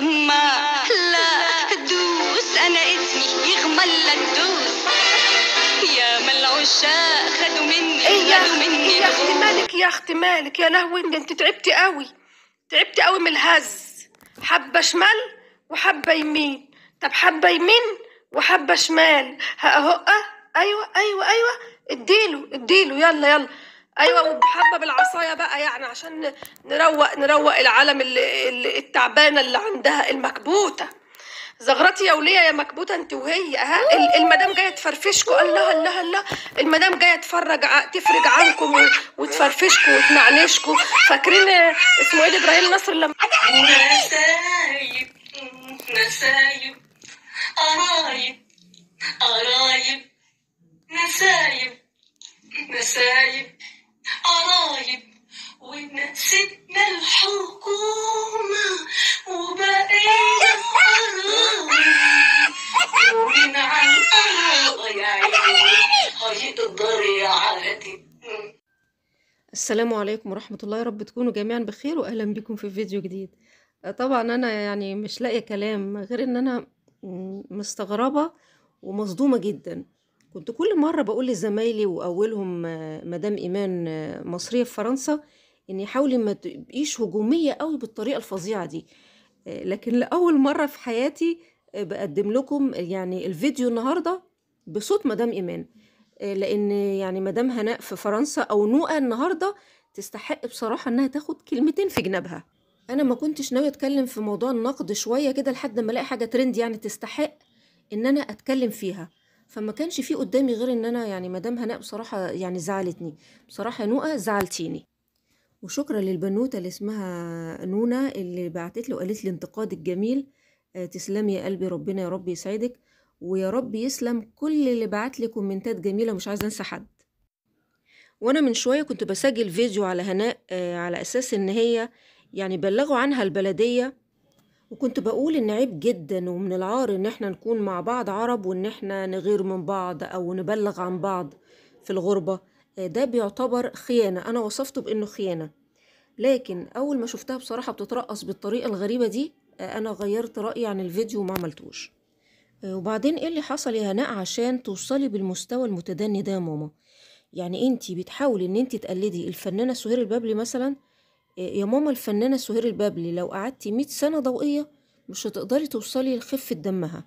ما لا تدوس أنا اسمي يغمل لا تدوس يا من العشاق خدوا مني إيه يا خدوا مني إيه يا أختي مالك يا أختي مالك يا لهوي أنت تعبتي قوي تعبتي قوي من الهز حبة شمال وحبة يمين طب حبة يمين وحبة شمال هقه أه، أيوة أيوة أيوة اديله اديله يلا يلا ايوه وبحبه بالعصايه بقى يعني عشان نروق نروق العالم اللي اللي التعبانه اللي عندها المكبوته زغرتي يا وليه يا مكبوته انت وهي ها المدام جايه تفرفشكوا الله الله الله المدام جايه تفرج تفرج عنكم وتفرفشكوا وتنعنشكوا فاكرين اسمه ايه ابراهيم نصر لما نسايب نسايب قرايب السلام عليكم ورحمة الله يا رب تكونوا جميعا بخير وأهلا بكم في فيديو جديد آه، طبعا أنا يعني مش لاقية كلام غير إن أنا مستغربة ومصدومة جدا كنت كل مرة بقول لزمايلي وأولهم آه، مدام إيمان آه، مصرية في فرنسا إن حاولي ما تبقيش هجومية قوي بالطريقة الفظيعة دي لكن لأول مرة في حياتي بقدم لكم يعني الفيديو النهاردة بصوت مدام إيمان آه، لان يعني مدام هناء في فرنسا او نوقه النهارده تستحق بصراحه انها تاخد كلمتين في جنابها انا ما كنتش ناويه اتكلم في موضوع النقد شويه كده لحد ما الاقي حاجه ترند يعني تستحق ان انا اتكلم فيها فما كانش في قدامي غير ان انا يعني مدام هناء بصراحه يعني زعلتني بصراحه نوقه زعلتيني وشكرا للبنوته اللي اسمها نونا اللي بعتت لي وقالت لي انتقاد الجميل آه، تسلمي يا قلبي ربنا يا رب يسعدك ويا رب يسلم كل اللي بعت لي كومنتات جميله مش عايزه انسى حد وانا من شويه كنت بسجل فيديو على هناء آه، على اساس ان هي يعني بلغوا عنها البلديه وكنت بقول ان عيب جدا ومن العار ان احنا نكون مع بعض عرب وان احنا نغير من بعض او نبلغ عن بعض في الغربه آه، ده بيعتبر خيانه انا وصفته بانه خيانه لكن اول ما شفتها بصراحه بتترقص بالطريقه الغريبه دي آه، انا غيرت رايي عن الفيديو وما عملتوش وبعدين ايه اللي حصل يا هناء عشان توصلي بالمستوى المتدني ده يا ماما يعني انتي بتحاولي ان انتي تقلدي الفنانة سهير البابلي مثلا آه، يا ماما الفنانة سهير البابلي لو قعدتي مية سنة ضوئية مش هتقدري توصلي لخفة دمها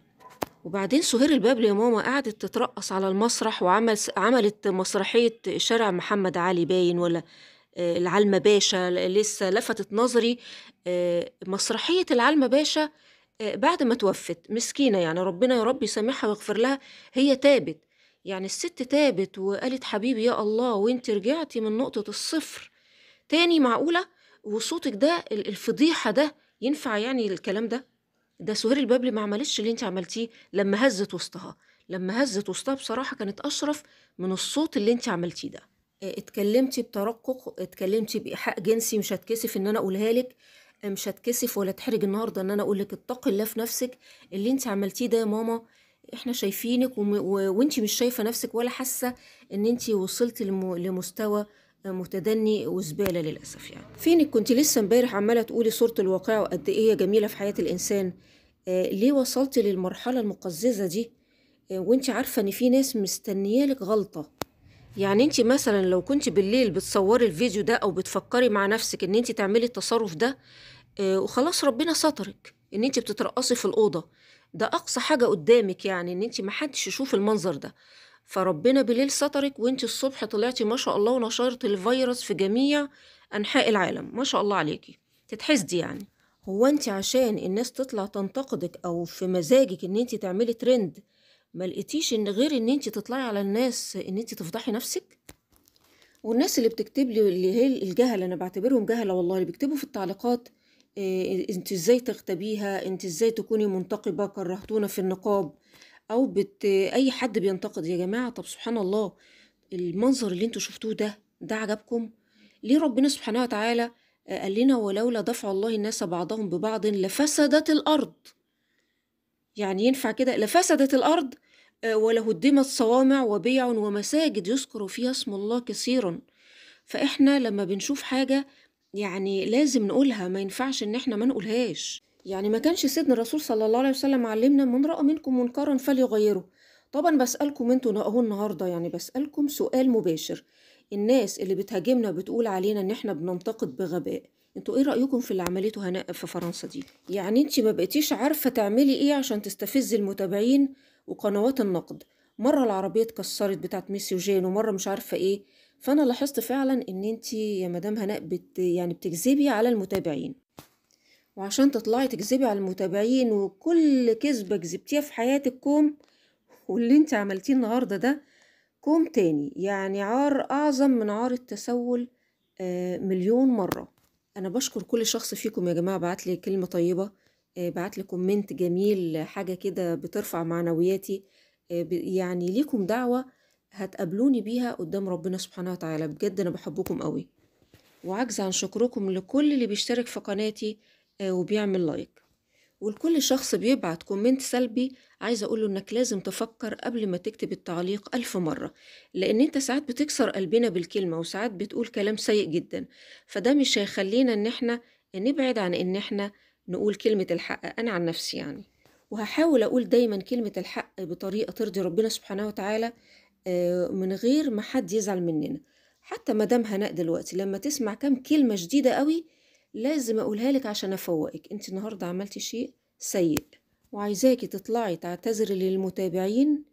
وبعدين سهير البابلي يا ماما قعدت تترقص على المسرح وعمل عملت مسرحية شارع محمد علي باين ولا آه، العلمة باشا لسه لفتت نظري آه، مسرحية العلمة باشا آه، بعد ما توفت مسكينة يعني ربنا يا رب يسامحها ويغفر لها هي تابت يعني الست تابت وقالت حبيبي يا الله وانت رجعتي من نقطة الصفر تاني معقولة وصوتك ده الفضيحة ده ينفع يعني الكلام ده ده سهير البابلي ما عملتش اللي انت عملتيه لما هزت وسطها لما هزت وسطها بصراحة كانت أشرف من الصوت اللي انت عملتيه ده آه، اتكلمتي بترقق اتكلمتي بإيحاء جنسي مش هتكسف ان انا اقولها لك مش هتكسف ولا تحرج النهارده ان انا اقول لك اتقي الله في نفسك اللي انت عملتيه ده يا ماما احنا شايفينك و... و... وانت مش شايفه نفسك ولا حاسه ان انت وصلت لم... لمستوى متدني وزباله للاسف يعني فينك كنت لسه امبارح عماله تقولي صوره الواقع وقد ايه هي جميله في حياه الانسان آه ليه وصلت للمرحله المقززه دي آه وانت عارفه ان في ناس مستنيالك غلطه يعني انت مثلا لو كنت بالليل بتصوري الفيديو ده او بتفكري مع نفسك ان انت تعملي التصرف ده آه، وخلاص ربنا سترك ان انت بتترقصي في الأوضة ده أقصى حاجة قدامك يعني ان انت محدش يشوف المنظر ده فربنا بالليل سترك وانت الصبح طلعتي ما شاء الله ونشرت الفيروس في جميع أنحاء العالم ما شاء الله عليكي تتحسدي يعني هو انت عشان الناس تطلع تنتقدك او في مزاجك ان انت تعملي ترند ما لقيتيش ان غير ان انت تطلعي على الناس ان انت تفضحي نفسك والناس اللي بتكتب لي اللي هي الجهله انا بعتبرهم جهله والله اللي بيكتبوا في التعليقات إيه انت ازاي تغتبيها انت ازاي تكوني منتقبه كرهتونا في النقاب او بت اي حد بينتقد يا جماعه طب سبحان الله المنظر اللي انتوا شفتوه ده ده عجبكم ليه ربنا سبحانه وتعالى آه، قال لنا ولولا دفع الله الناس بعضهم ببعض لفسدت الارض يعني ينفع كده لفسدت الأرض آه، ولهدمت صوامع وبيع ومساجد يذكر فيها اسم الله كثيرا فإحنا لما بنشوف حاجة يعني لازم نقولها ما ينفعش إن إحنا ما نقولهاش يعني ما كانش سيدنا الرسول صلى الله عليه وسلم علمنا من رأى منكم منكرا فليغيره طبعا بسألكم انتوا اهو النهارده يعني بسألكم سؤال مباشر الناس اللي بتهاجمنا بتقول علينا ان احنا بننتقد بغباء انتوا ايه رايكم في اللي عملته هناء في فرنسا دي يعني انت ما بقيتيش عارفه تعملي ايه عشان تستفزي المتابعين وقنوات النقد مره العربيه اتكسرت بتاعت ميسي وجين ومره مش عارفه ايه فانا لاحظت فعلا ان انت يا مدام هناء بت يعني بتكذبي على المتابعين وعشان تطلعي تكذبي على المتابعين وكل كذبه كذبتيها في حياتك كوم واللي انت عملتيه النهارده ده كوم تاني يعني عار اعظم من عار التسول آه، مليون مره أنا بشكر كل شخص فيكم يا جماعة بعت لي كلمة طيبة آه، بعت لي كومنت جميل حاجة كده بترفع معنوياتي آه، يعني ليكم دعوة هتقابلوني بيها قدام ربنا سبحانه وتعالى، بجد أنا بحبكم أوي، وعاجزة عن شكركم لكل اللي بيشترك في قناتي آه، وبيعمل لايك. ولكل شخص بيبعت كومنت سلبي عايزة أقوله إنك لازم تفكر قبل ما تكتب التعليق ألف مرة لأن أنت ساعات بتكسر قلبنا بالكلمة وساعات بتقول كلام سيء جدا فده مش هيخلينا إن إحنا نبعد عن إن إحنا نقول كلمة الحق أنا عن نفسي يعني وهحاول أقول دايما كلمة الحق بطريقة ترضي ربنا سبحانه وتعالى آه، من غير ما حد يزعل مننا حتى مدام هناء دلوقتي لما تسمع كم كلمة جديدة قوي لازم اقولها لك عشان افوقك انت النهارده عملتي شيء سيء وعايزاكي تطلعي تعتذري للمتابعين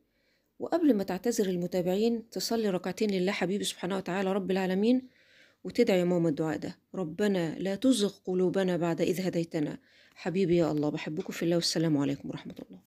وقبل ما تعتذري للمتابعين تصلي ركعتين لله حبيبي سبحانه وتعالى رب العالمين وتدعي ماما الدعاء ده ربنا لا تزغ قلوبنا بعد إذ هديتنا حبيبي يا الله بحبكم في الله والسلام عليكم ورحمة الله